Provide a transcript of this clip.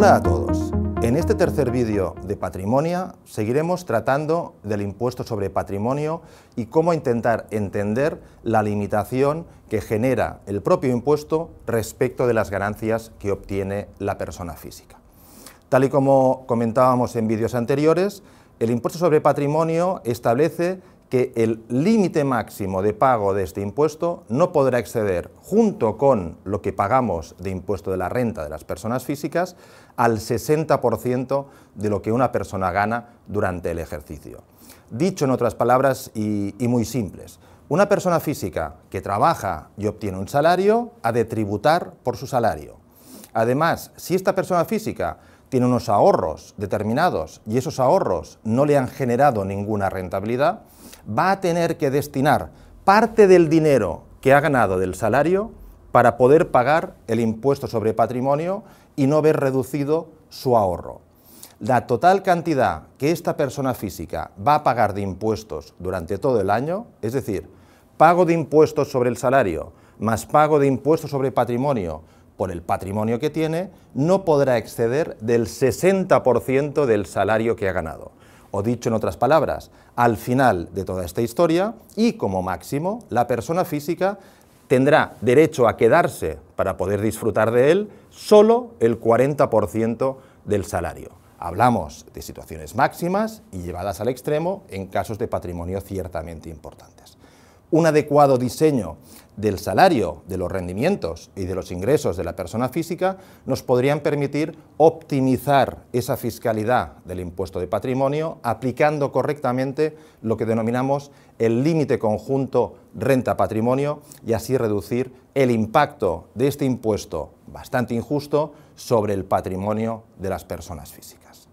Hola a todos. En este tercer vídeo de patrimonio seguiremos tratando del impuesto sobre patrimonio y cómo intentar entender la limitación que genera el propio impuesto respecto de las ganancias que obtiene la persona física. Tal y como comentábamos en vídeos anteriores, el impuesto sobre patrimonio establece que el límite máximo de pago de este impuesto no podrá exceder, junto con lo que pagamos de impuesto de la renta de las personas físicas, al 60% de lo que una persona gana durante el ejercicio. Dicho en otras palabras y, y muy simples, una persona física que trabaja y obtiene un salario ha de tributar por su salario. Además, si esta persona física tiene unos ahorros determinados y esos ahorros no le han generado ninguna rentabilidad, va a tener que destinar parte del dinero que ha ganado del salario para poder pagar el impuesto sobre patrimonio y no ver reducido su ahorro. La total cantidad que esta persona física va a pagar de impuestos durante todo el año, es decir, pago de impuestos sobre el salario más pago de impuestos sobre patrimonio por el patrimonio que tiene, no podrá exceder del 60% del salario que ha ganado. O dicho en otras palabras, al final de toda esta historia y como máximo, la persona física tendrá derecho a quedarse para poder disfrutar de él solo el 40% del salario. Hablamos de situaciones máximas y llevadas al extremo en casos de patrimonio ciertamente importantes. Un adecuado diseño del salario, de los rendimientos y de los ingresos de la persona física nos podrían permitir optimizar esa fiscalidad del impuesto de patrimonio aplicando correctamente lo que denominamos el límite conjunto renta-patrimonio y así reducir el impacto de este impuesto bastante injusto sobre el patrimonio de las personas físicas.